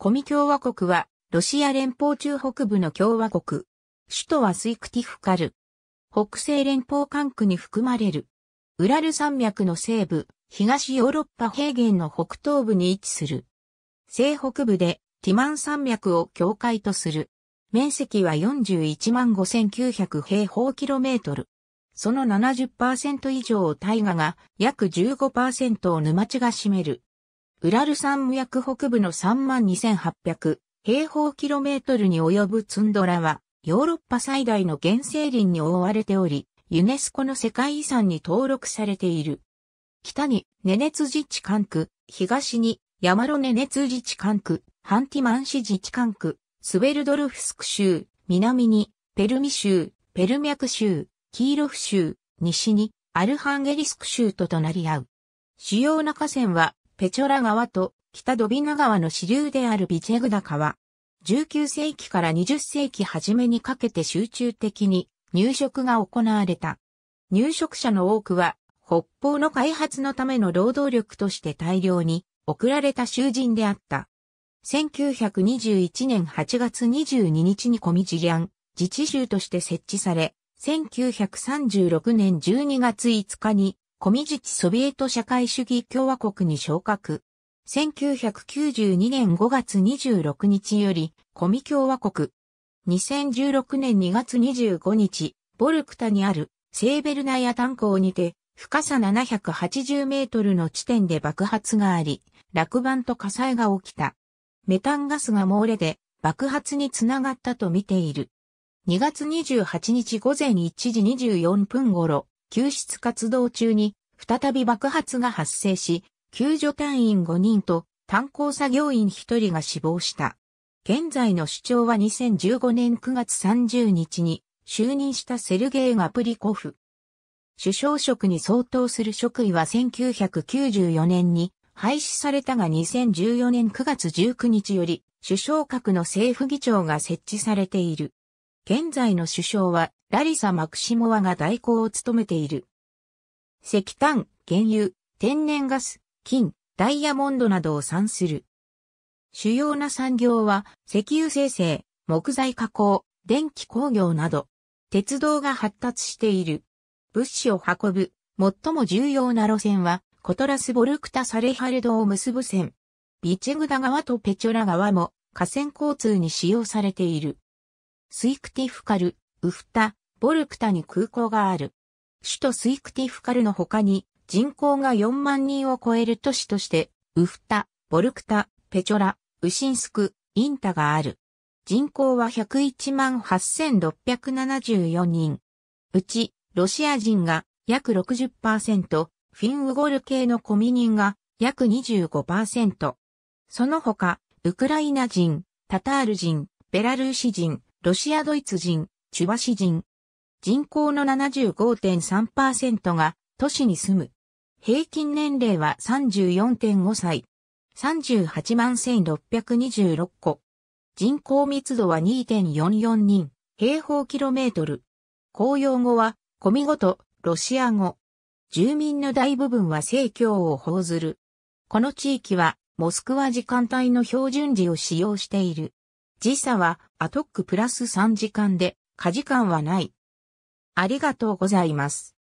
コミ共和国は、ロシア連邦中北部の共和国。首都はスイクティフカル。北西連邦管区に含まれる。ウラル山脈の西部、東ヨーロッパ平原の北東部に位置する。西北部でティマン山脈を境界とする。面積は41万5900平方キロメートル。その70%以上を大河が約15%を沼地が占める。ウラル山脈北部の32,800平方キロメートルに及ぶツンドラは、ヨーロッパ最大の原生林に覆われており、ユネスコの世界遺産に登録されている。北にネネツ自治管区、東にヤマロネネツ自治管区、ハンティマン市自治管区、スベルドルフスク州、南にペルミ州、ペルミャク州、キーロフ州、西にアルハンゲリスク州と隣り合う。主要な河川はペチョラ川と北ドビナ川の支流であるビチェグダ川。19世紀から20世紀初めにかけて集中的に入植が行われた。入植者の多くは北方の開発のための労働力として大量に送られた囚人であった。1921年8月22日にコミジリアン自治州として設置され、1936年12月5日にコミジチソビエト社会主義共和国に昇格。1992年5月26日より、コミ共和国。2016年2月25日、ボルクタにある、セーベルナヤ炭鉱にて、深さ780メートルの地点で爆発があり、落盤と火災が起きた。メタンガスが漏れで爆発につながったと見ている。2月28日午前1時24分頃、救出活動中に再び爆発が発生し、救助隊員5人と炭鉱作業員1人が死亡した。現在の主張は2015年9月30日に就任したセルゲイ・ガプリコフ。首相職に相当する職位は1994年に廃止されたが2014年9月19日より首相閣の政府議長が設置されている。現在の首相はラリサ・マクシモワが代行を務めている。石炭、原油、天然ガス、金、ダイヤモンドなどを産する。主要な産業は石油生成、木材加工、電気工業など、鉄道が発達している。物資を運ぶ、最も重要な路線は、コトラスボルクタ・サレハルドを結ぶ線。ビチェグダ川とペチョラ川も河川交通に使用されている。スイクティフカル、ウフタ、ボルクタに空港がある。首都スイクティフカルの他に人口が4万人を超える都市として、ウフタ、ボルクタ、ペチョラ、ウシンスク、インタがある。人口は101万8674人。うち、ロシア人が約60%、フィンウゴル系のコミ人が約25%。その他、ウクライナ人、タタール人、ベラルーシ人、ロシアドイツ人、チュバシ人。人口の75.3%が都市に住む。平均年齢は34.5歳。38万1626個。人口密度は2.44人、平方キロメートル。公用語は、コミ語とロシア語。住民の大部分は正教を報ずる。この地域は、モスクワ時間帯の標準時を使用している。時差はアトックプラス3時間で、加時間はない。ありがとうございます。